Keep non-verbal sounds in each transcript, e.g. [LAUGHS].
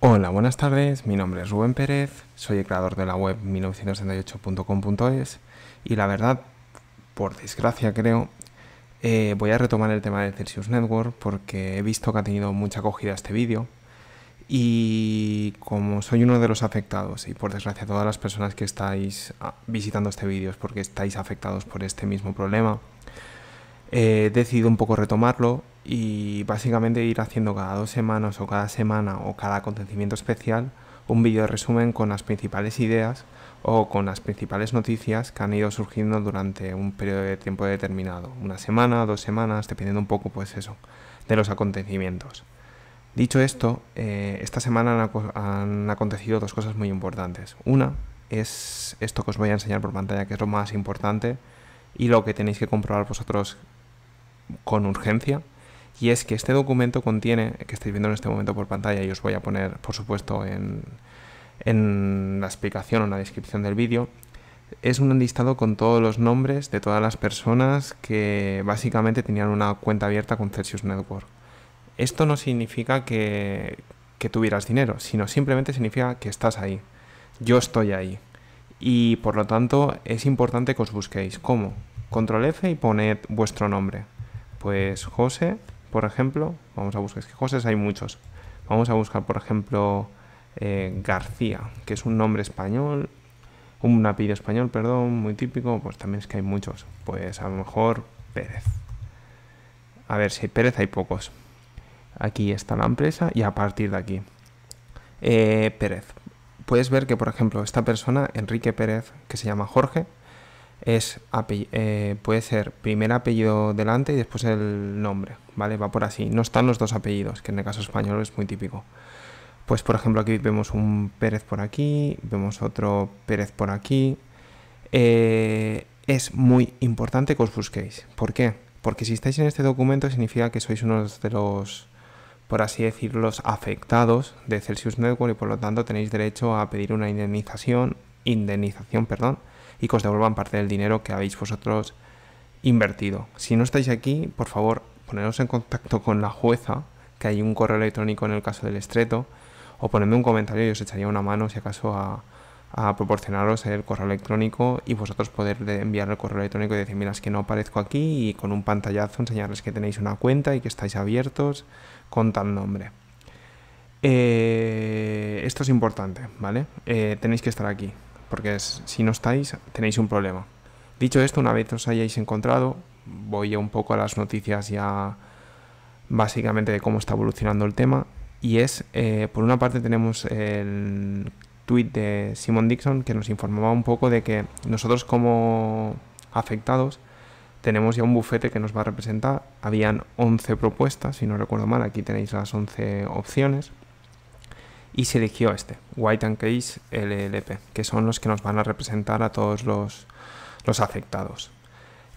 Hola, buenas tardes. Mi nombre es Rubén Pérez, soy el creador de la web 1968.com.es y la verdad, por desgracia creo, eh, voy a retomar el tema del Celsius Network porque he visto que ha tenido mucha acogida este vídeo y como soy uno de los afectados y por desgracia todas las personas que estáis ah, visitando este vídeo es porque estáis afectados por este mismo problema, eh, he decidido un poco retomarlo y básicamente ir haciendo cada dos semanas o cada semana o cada acontecimiento especial un vídeo resumen con las principales ideas o con las principales noticias que han ido surgiendo durante un periodo de tiempo determinado, una semana, dos semanas, dependiendo un poco pues eso, de los acontecimientos. Dicho esto, eh, esta semana han, han, acontecido dos cosas muy importantes. Una es esto que os voy a enseñar por pantalla, que es lo más importante y lo que tenéis que comprobar vosotros con urgencia, y es que este documento contiene, que estáis viendo en este momento por pantalla y os voy a poner por supuesto en, la explicación o en la descripción del vídeo, es un listado con todos los nombres de todas las personas que básicamente tenían una cuenta abierta con Celsius Network. Esto no significa que, que tuvieras dinero, sino simplemente significa que estás ahí. Yo estoy ahí. Y por lo tanto es importante que os busquéis. ¿Cómo? Control F y poned vuestro nombre. Pues José por ejemplo, vamos a buscar, es que José hay muchos. Vamos a buscar, por ejemplo, eh, García, que es un nombre español, un apellido español, perdón, muy típico, pues también es que hay muchos. Pues a lo mejor Pérez. A ver, si Pérez hay pocos. Aquí está la empresa y a partir de aquí. Eh, Pérez. Puedes ver que, por ejemplo, esta persona, Enrique Pérez, que se llama Jorge, es eh, puede ser primer apellido delante y después el nombre, ¿vale? Va por así. No están los dos apellidos, que en el caso español es muy típico. Pues por ejemplo aquí vemos un Pérez por aquí, vemos otro Pérez por aquí. Eh, es muy importante que os busquéis. ¿Por qué? Porque si estáis en este documento significa que sois uno de los, por así decirlo, los afectados de Celsius Network y por lo tanto tenéis derecho a pedir una indemnización, indemnización, perdón, y que os devuelvan parte del dinero que habéis vosotros invertido. Si no estáis aquí, por favor, poneros en contacto con la jueza, que hay un correo electrónico en el caso del estreto, o ponedme un comentario y os echaría una mano si acaso a, proporcionaros el correo electrónico y vosotros poder enviar el correo electrónico y decir, mira, es que no aparezco aquí y con un pantallazo enseñarles que tenéis una cuenta y que estáis abiertos con tal nombre. Eh, esto es importante, ¿vale? Eh, tenéis que estar aquí porque si no estáis tenéis un problema. Dicho esto, una vez os hayáis encontrado, voy un poco a las noticias ya básicamente de cómo está evolucionando el tema. Y es, eh, por una parte tenemos el tweet de Simon Dixon que nos informaba un poco de que nosotros como afectados tenemos ya un bufete que nos va a representar. Habían 11 propuestas, si no recuerdo mal, aquí tenéis las 11 opciones y se eligió este, White and Case LLP, que son los que nos van a representar a todos los, afectados.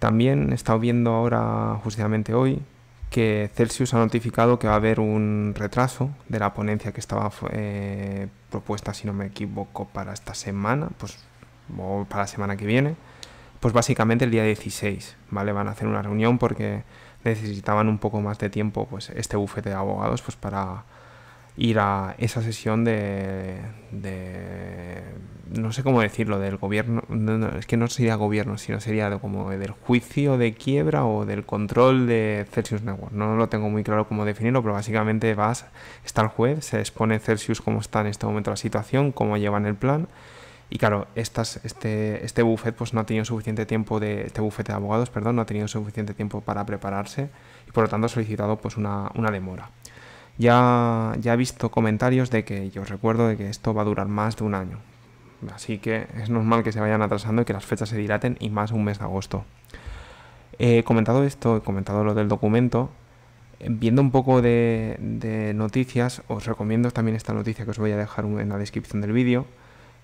También he estado viendo ahora, justamente hoy, que Celsius ha notificado que va a haber un retraso de la ponencia que estaba eh, propuesta, si no me equivoco, para esta semana, pues, o para la semana que viene, pues básicamente el día 16, ¿vale? Van a hacer una reunión porque necesitaban un poco más de tiempo, pues, este bufete de abogados, pues, para ir a esa sesión de, no sé cómo decirlo del gobierno es que no sería gobierno sino sería como del juicio de quiebra o del control de Celsius Network no lo tengo muy claro cómo definirlo pero básicamente vas está el juez se expone Celsius cómo está en este momento la situación cómo llevan el plan y claro, este, este buffet pues no ha suficiente tiempo de. Este bufete de abogados, perdón, no ha tenido suficiente tiempo para prepararse y por lo tanto ha solicitado pues una, una demora. Ya, ya he visto comentarios de que, yo os recuerdo, de que esto va a durar más de un año. Así que es normal que se vayan atrasando y que las fechas se dilaten y más un mes de agosto. He comentado esto, he comentado lo del documento. Viendo un poco de, noticias, os recomiendo también esta noticia que os voy a dejar en la descripción del vídeo,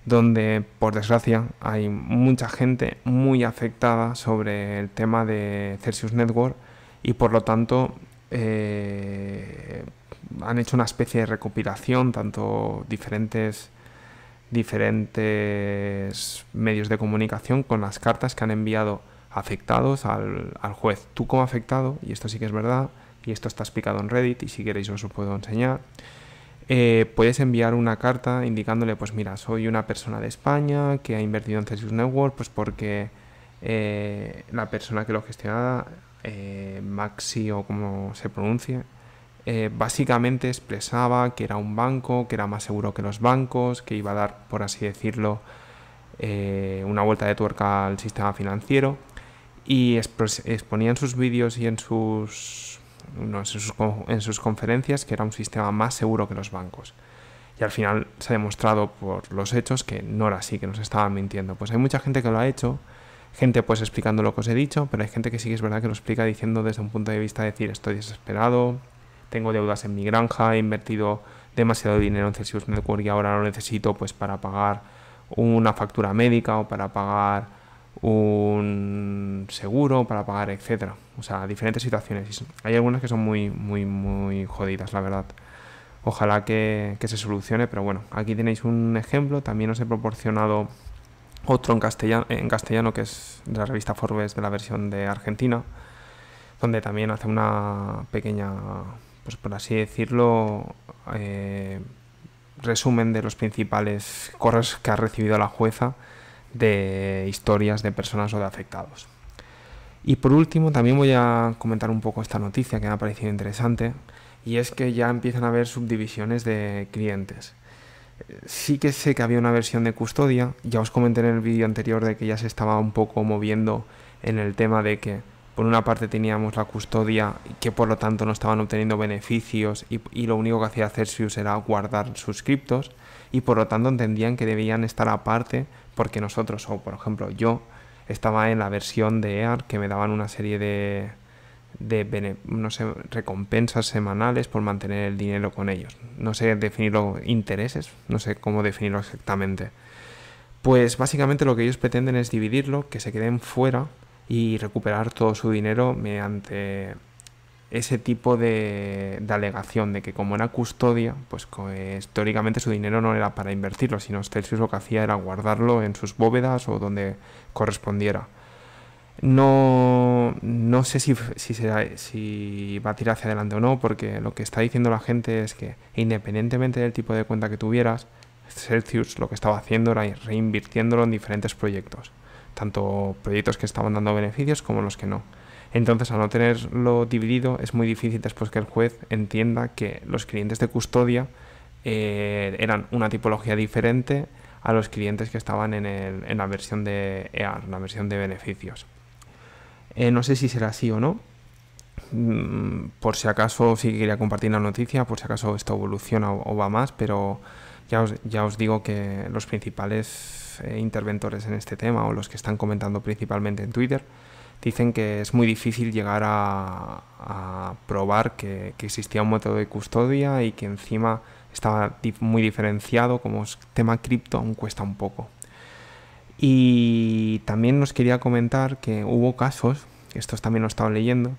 donde por desgracia hay mucha gente muy afectada sobre el tema de Celsius Network y por lo tanto eh, han hecho una especie de recopilación, tanto diferentes, diferentes medios de comunicación con las cartas que han enviado afectados al, juez. Tú como afectado, y esto sí que es verdad, y esto está explicado en Reddit, y si queréis os lo puedo enseñar, eh, puedes enviar una carta indicándole, pues mira, soy una persona de España que ha invertido en Celsius Network, pues porque eh, la persona que lo gestionaba, eh, Maxi o como se pronuncie, eh, básicamente expresaba que era un banco, que era más seguro que los bancos, que iba a dar, por así decirlo, eh, una vuelta de tuerca al sistema financiero. Y exponía en sus vídeos y en sus, en sus, en sus conferencias que era un sistema más seguro que los bancos. Y al final se ha demostrado por los hechos que no era así, que nos estaban mintiendo. Pues hay mucha gente que lo ha hecho, gente pues explicando lo que os he dicho, pero hay gente que sí que es verdad que lo explica diciendo desde un punto de vista de decir estoy desesperado, tengo deudas en mi granja, he invertido demasiado dinero en Celsius Network y ahora lo necesito pues para pagar una factura médica o para pagar un seguro, para pagar, etcétera. O sea, diferentes situaciones. Hay algunas que son muy, muy, muy jodidas, la verdad. Ojalá que, se solucione, pero bueno, aquí tenéis un ejemplo. También os he proporcionado otro en castellano, en castellano que es la revista Forbes de la versión de Argentina, donde también hace una pequeña pues por así decirlo, eh, resumen de los principales correos que ha recibido la jueza de historias de personas o de afectados. Y por último, también voy a comentar un poco esta noticia que me ha parecido interesante, y es que ya empiezan a haber subdivisiones de clientes. Sí que sé que había una versión de custodia, ya os comenté en el vídeo anterior de que ya se estaba un poco moviendo en el tema de que por una parte teníamos la custodia que por lo tanto no estaban obteniendo beneficios y, lo único que hacía Celsius era guardar sus criptos y por lo tanto entendían que debían estar aparte porque nosotros o por ejemplo yo estaba en la versión de EAR que me daban una serie de, de no sé, recompensas semanales por mantener el dinero con ellos. No sé definirlo intereses, no sé cómo definirlo exactamente. Pues básicamente lo que ellos pretenden es dividirlo, que se queden fuera y recuperar todo su dinero mediante ese tipo de, alegación de que como era custodia, pues históricamente eh, su dinero no era para invertirlo, sino Celsius lo que hacía era guardarlo en sus bóvedas o donde correspondiera. No, no sé si, si va a tirar hacia adelante o no, porque lo que está diciendo la gente es que independientemente del tipo de cuenta que tuvieras, Celsius lo que estaba haciendo era reinvirtiéndolo en diferentes proyectos tanto proyectos que estaban dando beneficios como los que no. Entonces, al no tenerlo dividido, es muy difícil después que el juez entienda que los clientes de custodia eh, eran una tipología diferente a los clientes que estaban en, la versión de EAR, la versión de beneficios. Eh, no sé si será así o no. Mm, por si acaso si quería compartir la noticia, por si acaso esto evoluciona o, va más, pero ya os digo que los principales eh, interventores en este tema, o los que están comentando principalmente en Twitter, dicen que es muy difícil llegar a, probar que, existía un método de custodia y que encima estaba muy diferenciado, como es tema cripto aún cuesta un poco. Y también nos quería comentar que hubo casos, estos también lo estaba leyendo,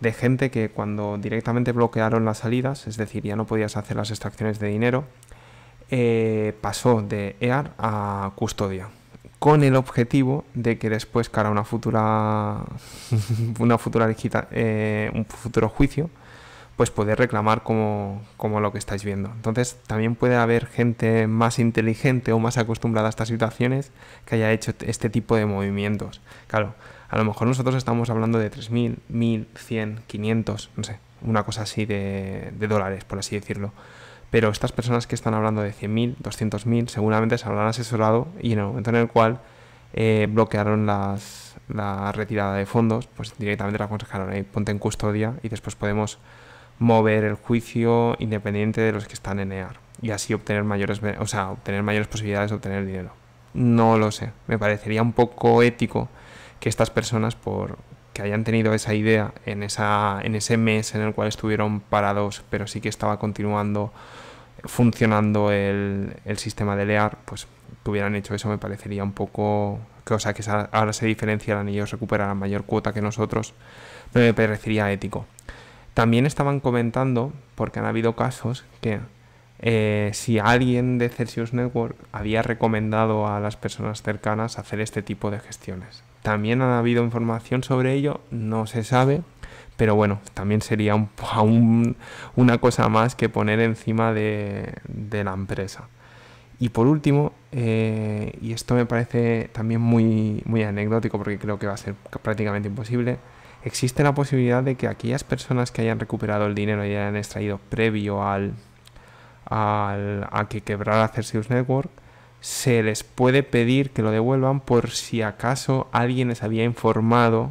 de gente que cuando directamente bloquearon las salidas, es decir, ya no podías hacer las extracciones de dinero, eh, pasó de EAR a custodia con el objetivo de que después, cara a una futura, [LAUGHS] una futura eh, un futuro juicio, pues poder reclamar como, como, lo que estáis viendo. Entonces también puede haber gente más inteligente o más acostumbrada a estas situaciones que haya hecho este tipo de movimientos. Claro, a lo mejor nosotros estamos hablando de 3.000, 1.100, 500, no sé, una cosa así de, de dólares, por así decirlo pero estas personas que están hablando de 100.000, 200.000, seguramente se habrán asesorado y en el momento en el cual eh, bloquearon la retirada de fondos, pues directamente la aconsejaron, ahí, ponte en custodia y después podemos mover el juicio independiente de los que están en EAR y así obtener mayores, o sea, obtener mayores posibilidades de obtener dinero. No lo sé, me parecería un poco ético que estas personas por, que hayan tenido esa idea en, esa, en ese mes en el cual estuvieron parados, pero sí que estaba continuando eh, funcionando el, sistema de LEAR, pues que hubieran hecho eso me parecería un poco... Que, o sea, que ahora se diferenciaran y ellos recuperaran mayor cuota que nosotros, no me parecería ético. También estaban comentando, porque han habido casos, que eh, si alguien de Celsius Network había recomendado a las personas cercanas hacer este tipo de gestiones. También ha habido información sobre ello, no se sabe, pero bueno, también sería un, [LAUGHS] una cosa más que poner encima de, la empresa. Y por último, eh, y esto me parece también muy, muy anecdótico porque creo que va a ser prácticamente imposible, existe la posibilidad de que aquellas personas que hayan recuperado el dinero y hayan extraído previo al, a que quebrara Celsius Network, se les puede pedir que lo devuelvan por si acaso alguien les había informado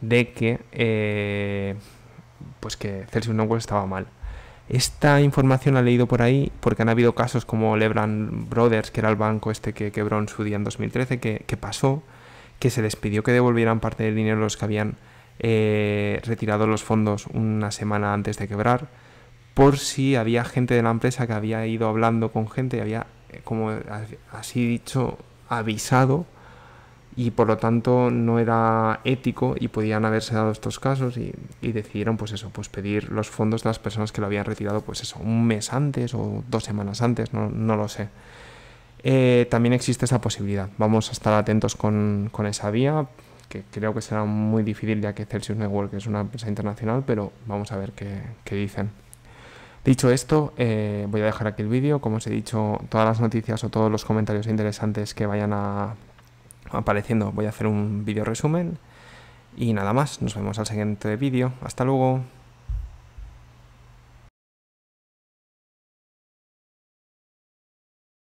de que eh, pues que Celsius Network estaba mal. Esta información la he leído por ahí porque han habido casos como Lebran Brothers, que era el banco este que quebró en su día en 2013, que, pasó, que se les pidió que devolvieran parte del dinero los que habían eh, retirado los fondos una semana antes de quebrar, por si había gente de la empresa que había ido hablando con gente y había eh, como así dicho, avisado y por lo tanto no era ético y podían haberse dado estos casos y, decidieron pues eso, pues pedir los fondos de las personas que lo habían retirado pues eso, un mes antes o dos semanas antes, no, no lo sé. Eh, también existe esa posibilidad, vamos a estar atentos con, esa vía, que creo que será muy difícil ya que Celsius Network es una empresa internacional, pero vamos a ver qué, qué dicen. Dicho esto, eh, voy a dejar aquí el vídeo. Como os he dicho, todas las noticias o todos los comentarios interesantes que vayan a, apareciendo, voy a hacer un vídeo resumen. Y nada más, nos vemos al siguiente vídeo. Hasta luego.